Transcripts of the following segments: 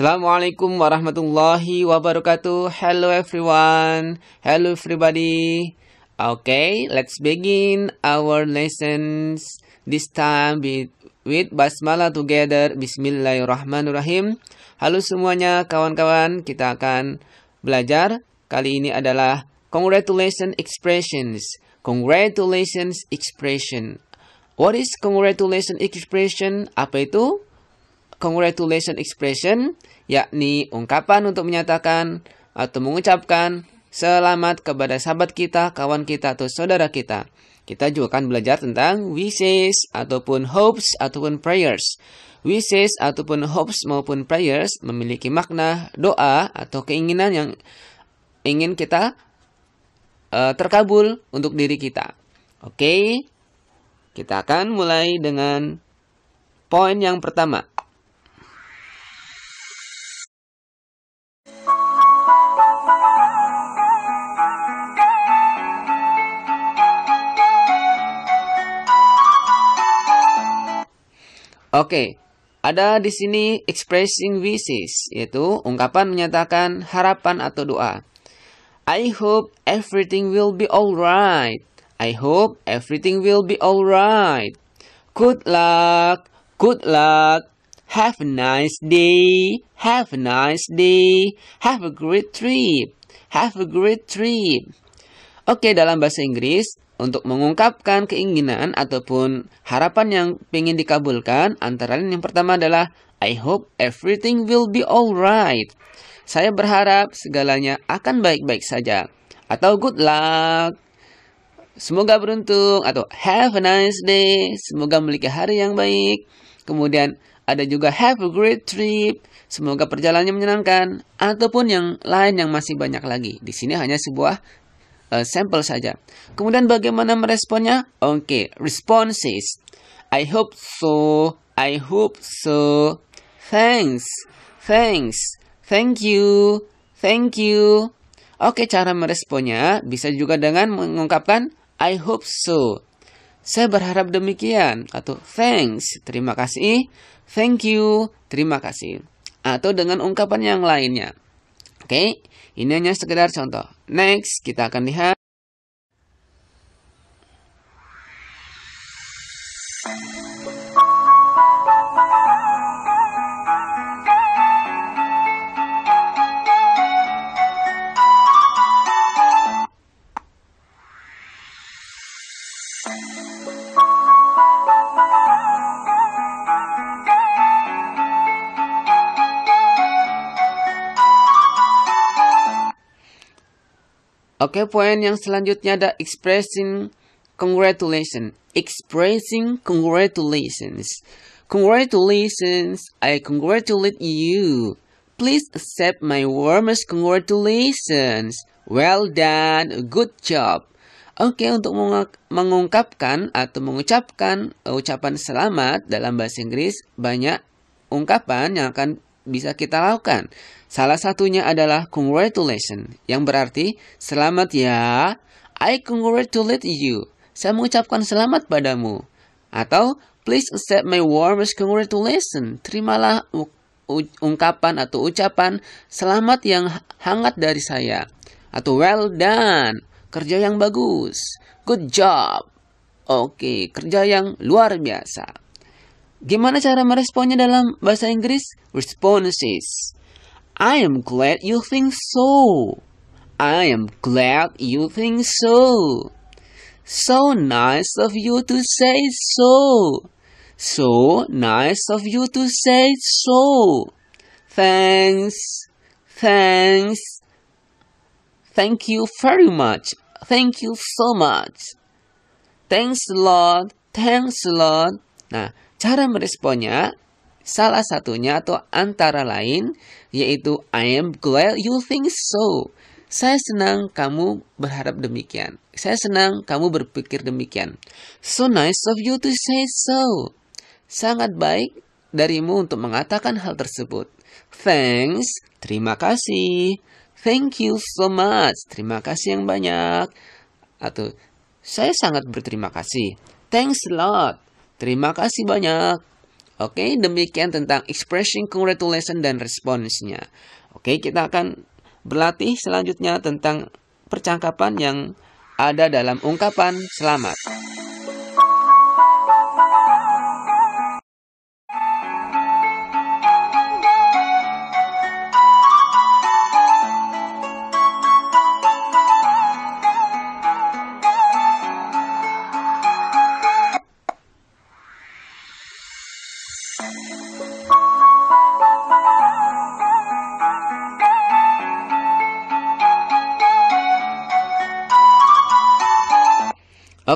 Assalamualaikum warahmatullahi wabarakatuh. Hello everyone. Hello everybody. Okay, let's begin our lessons. This time with, with basmalah together. Bismillahirrahmanirrahim. Halo semuanya kawan-kawan, kita akan belajar. Kali ini adalah congratulations expressions. Congratulations expression. What is congratulations expression? Apa itu? congratulation expression, yakni ungkapan untuk menyatakan atau mengucapkan selamat kepada sahabat kita, kawan kita, atau saudara kita. Kita juga akan belajar tentang wishes ataupun hopes ataupun prayers. Wishes ataupun hopes maupun prayers memiliki makna doa atau keinginan yang ingin kita uh, terkabul untuk diri kita. Oke, okay? kita akan mulai dengan poin yang pertama. Oke, ada di sini expressing wishes, yaitu ungkapan menyatakan harapan atau doa. I hope everything will be alright. I hope everything will be alright. Good luck, good luck. Have a nice day. Have a nice day. Have a great trip. Have a great trip. Oke, dalam bahasa Inggris, untuk mengungkapkan keinginan ataupun harapan yang ingin dikabulkan antara lain yang pertama adalah I hope everything will be alright. Saya berharap segalanya akan baik-baik saja. Atau good luck. Semoga beruntung atau have a nice day. Semoga memiliki hari yang baik. Kemudian ada juga have a great trip. Semoga perjalanannya menyenangkan ataupun yang lain yang masih banyak lagi. Di sini hanya sebuah uh, sampel saja. Kemudian bagaimana meresponnya? Oke, okay. responses. I hope so. I hope so. Thanks. Thanks. Thank you. Thank you. Oke, okay, cara meresponnya bisa juga dengan mengungkapkan I hope so. Saya berharap demikian atau thanks, terima kasih, thank you, terima kasih atau dengan ungkapan yang lainnya. Oke, ini hanya sekedar contoh. Next, kita akan lihat Oke, okay, poin yang selanjutnya ada expressing congratulations. Expressing congratulations. Congratulations, I congratulate you. Please accept my warmest congratulations. Well done, good job. Oke, okay, untuk mengungkapkan atau mengucapkan ucapan selamat dalam bahasa Inggris, banyak ungkapan yang akan bisa kita lakukan. Salah satunya adalah congratulation yang berarti selamat ya. I congratulate you. Saya mengucapkan selamat padamu. Atau please accept my warmest congratulations. Terimalah ungkapan atau ucapan selamat yang hangat dari saya. Atau well done, kerja yang bagus. Good job. Oke, kerja yang luar biasa. Gimana cara meresponnya dalam bahasa Inggris? Responses: I am glad you think so. I am glad you think so. So nice of you to say so. So nice of you to say so. Thanks. Thanks. Thank you very much. Thank you so much. Thanks a lot. Thanks a lot. Nah, Cara meresponnya salah satunya atau antara lain yaitu I am glad you think so. Saya senang kamu berharap demikian. Saya senang kamu berpikir demikian. So nice of you to say so. Sangat baik darimu untuk mengatakan hal tersebut. Thanks, terima kasih. Thank you so much. Terima kasih yang banyak. Atau saya sangat berterima kasih. Thanks a lot. Terima kasih banyak. Oke, demikian tentang expressing congratulation dan responsnya. Oke, kita akan berlatih selanjutnya tentang percakapan yang ada dalam ungkapan selamat.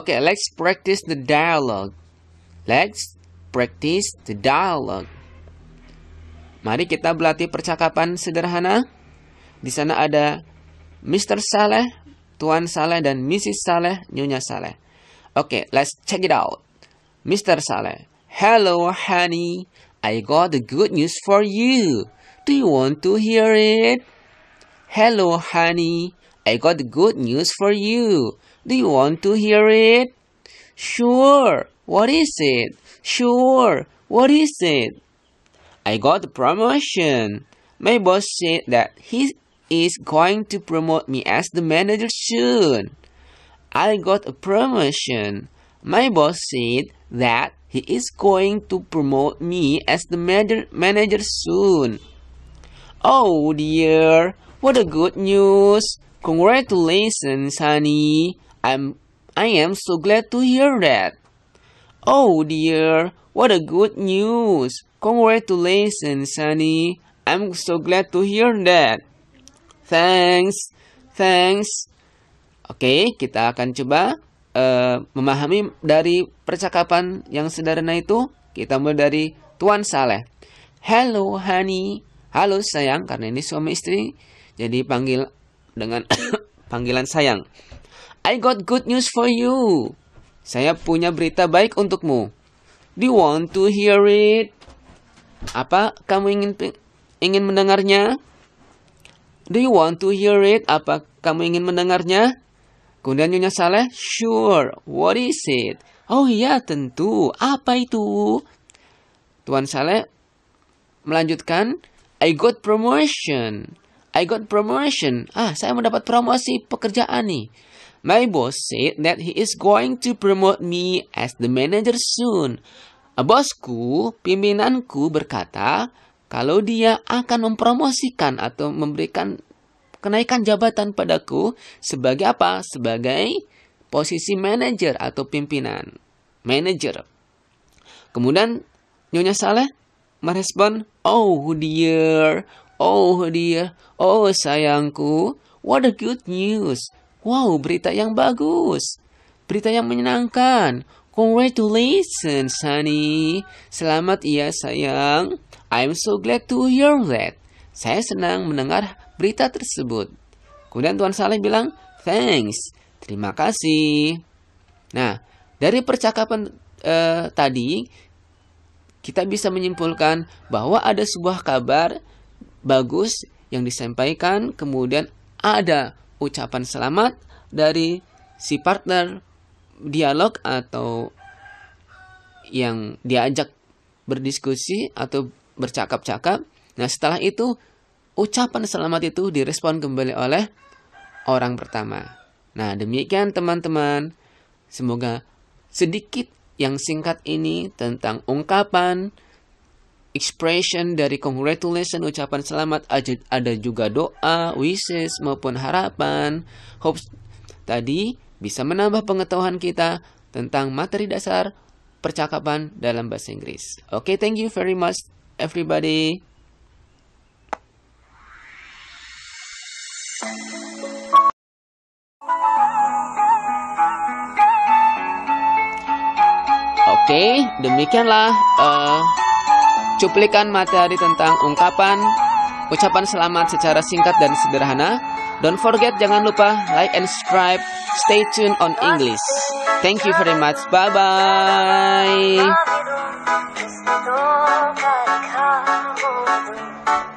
Okay, let's practice the dialogue. Let's practice the dialogue. Mari kita berlatih percakapan sederhana. Di sana ada Mr. Saleh, Tuan Saleh, dan Mrs. Saleh, Nyonya Saleh. Okay, let's check it out. Mr. Saleh, hello, honey. I got the good news for you. Do you want to hear it? Hello, honey. I got the good news for you. Do you want to hear it? Sure. What is it? Sure. What is it? I got a promotion. My boss said that he is going to promote me as the manager soon. I got a promotion. My boss said that he is going to promote me as the manager soon. Oh dear, what a good news! Congratulations, honey. I'm I am so glad to hear that. Oh dear, what a good news. Congratulations, Sunny. I'm so glad to hear that. Thanks. Thanks. Oke, okay, kita akan coba uh, memahami dari percakapan yang sederhana itu. Kita mulai dari Tuan Saleh. Hello, honey. Halo sayang, karena ini suami istri, jadi panggil dengan panggilan sayang. I got good news for you. Saya punya berita baik untukmu. Do you want to hear it? Apa kamu ingin ingin mendengarnya? Do you want to hear it? Apa kamu ingin mendengarnya? Kemudian Nyonya Saleh, sure, what is it? Oh iya, tentu. Apa itu? Tuan Saleh melanjutkan, I got promotion. I got promotion. Ah, saya mendapat promosi pekerjaan nih. My boss said that he is going to promote me as the manager soon. Bosku, pimpinanku berkata kalau dia akan mempromosikan atau memberikan kenaikan jabatan padaku sebagai apa? Sebagai posisi manager atau pimpinan. Manager. Kemudian Nyonya Saleh merespon, "Oh dear, oh dear, oh sayangku, what a good news. Wow, berita yang bagus. Berita yang menyenangkan. Congratulations, honey. Selamat ya, sayang. I'm so glad to hear that. Saya senang mendengar berita tersebut. Kemudian Tuan Saleh bilang, thanks. Terima kasih. Nah, dari percakapan uh, tadi, kita bisa menyimpulkan bahwa ada sebuah kabar bagus yang disampaikan, kemudian ada ucapan selamat dari si partner dialog atau yang diajak berdiskusi atau bercakap-cakap. Nah, setelah itu ucapan selamat itu direspon kembali oleh orang pertama. Nah, demikian teman-teman. Semoga sedikit yang singkat ini tentang ungkapan expression dari congratulation ucapan selamat ada juga doa wishes maupun harapan hopes tadi bisa menambah pengetahuan kita tentang materi dasar percakapan dalam bahasa Inggris oke okay, thank you very much everybody Oke, okay, demikianlah uh, cuplikan materi tentang ungkapan ucapan selamat secara singkat dan sederhana. Don't forget jangan lupa like and subscribe. Stay tuned on English. Thank you very much. Bye bye.